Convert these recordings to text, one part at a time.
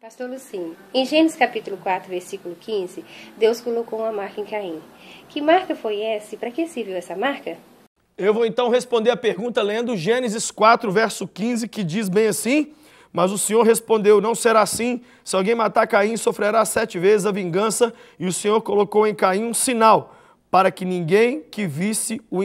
Pastor Lucim, em Gênesis capítulo 4, versículo 15, Deus colocou uma marca em Caim. Que marca foi essa e para que serviu essa marca? Eu vou então responder a pergunta lendo Gênesis 4, verso 15, que diz bem assim: Mas o Senhor respondeu: Não será assim. Se alguém matar Caim, sofrerá sete vezes a vingança. E o Senhor colocou em Caim um sinal, para que ninguém que visse o,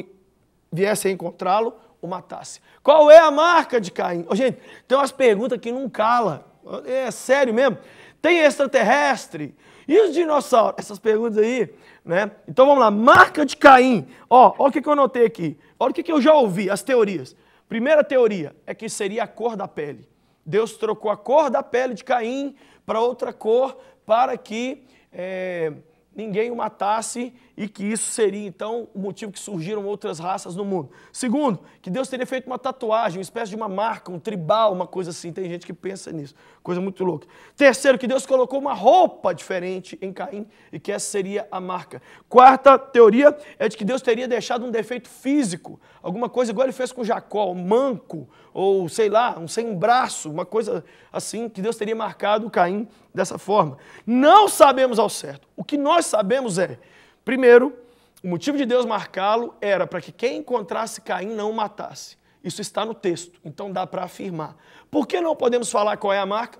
viesse a encontrá-lo o matasse. Qual é a marca de Caim? Oh, gente, tem umas perguntas que não calam. É sério mesmo? Tem extraterrestre? E os dinossauros? Essas perguntas aí, né? Então vamos lá, marca de Caim. Ó, olha o que, que eu anotei aqui. Olha o que, que eu já ouvi, as teorias. Primeira teoria é que seria a cor da pele. Deus trocou a cor da pele de Caim para outra cor para que é, ninguém o matasse e que isso seria então o motivo que surgiram outras raças no mundo. Segundo, que Deus teria feito uma tatuagem, uma espécie de uma marca, um tribal, uma coisa assim. Tem gente que pensa nisso, coisa muito louca. Terceiro, que Deus colocou uma roupa diferente em Caim e que essa seria a marca. Quarta teoria é de que Deus teria deixado um defeito físico, alguma coisa igual ele fez com Jacó, um manco ou sei lá, um sem braço, uma coisa assim que Deus teria marcado Caim dessa forma. Não sabemos ao certo. O que nós sabemos é, primeiro, o motivo de Deus marcá-lo era para que quem encontrasse Caim não o matasse. Isso está no texto, então dá para afirmar. Por que não podemos falar qual é a marca?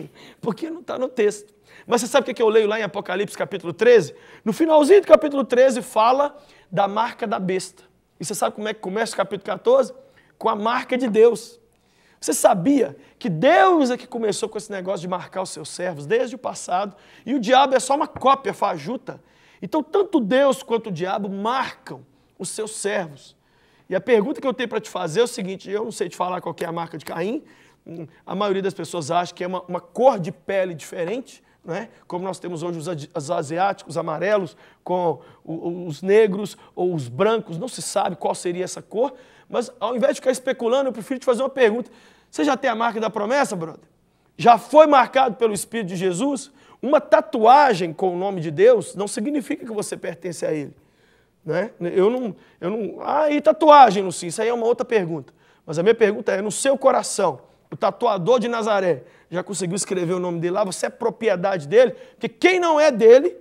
Porque não está no texto. Mas você sabe o é que eu leio lá em Apocalipse capítulo 13? No finalzinho do capítulo 13 fala da marca da besta. E você sabe como é que começa o capítulo 14? Com a marca de Deus. Você sabia que Deus é que começou com esse negócio de marcar os seus servos desde o passado e o diabo é só uma cópia fajuta? Então, tanto Deus quanto o diabo marcam os seus servos. E a pergunta que eu tenho para te fazer é o seguinte: eu não sei te falar qual é a marca de Caim, hum, a maioria das pessoas acha que é uma, uma cor de pele diferente, né? Como nós temos hoje os asiáticos amarelos com os negros ou os brancos, não se sabe qual seria essa cor, mas ao invés de ficar especulando, eu prefiro te fazer uma pergunta. Você já tem a marca da promessa, brother? Já foi marcado pelo Espírito de Jesus? Uma tatuagem com o nome de Deus não significa que você pertence a Ele. Né? Eu não. Eu não ah, e tatuagem, Lucinho? Isso aí é uma outra pergunta. Mas a minha pergunta é: no seu coração, o tatuador de Nazaré, já conseguiu escrever o nome dele lá, você é propriedade dele, porque quem não é dele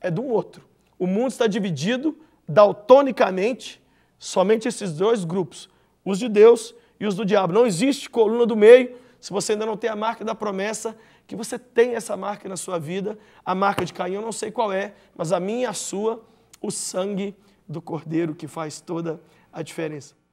é de um outro. O mundo está dividido daltonicamente, somente esses dois grupos, os de Deus e os do diabo. Não existe coluna do meio. Se você ainda não tem a marca da promessa, que você tem essa marca na sua vida, a marca de Caim, eu não sei qual é, mas a minha e a sua, o sangue do Cordeiro que faz toda a diferença.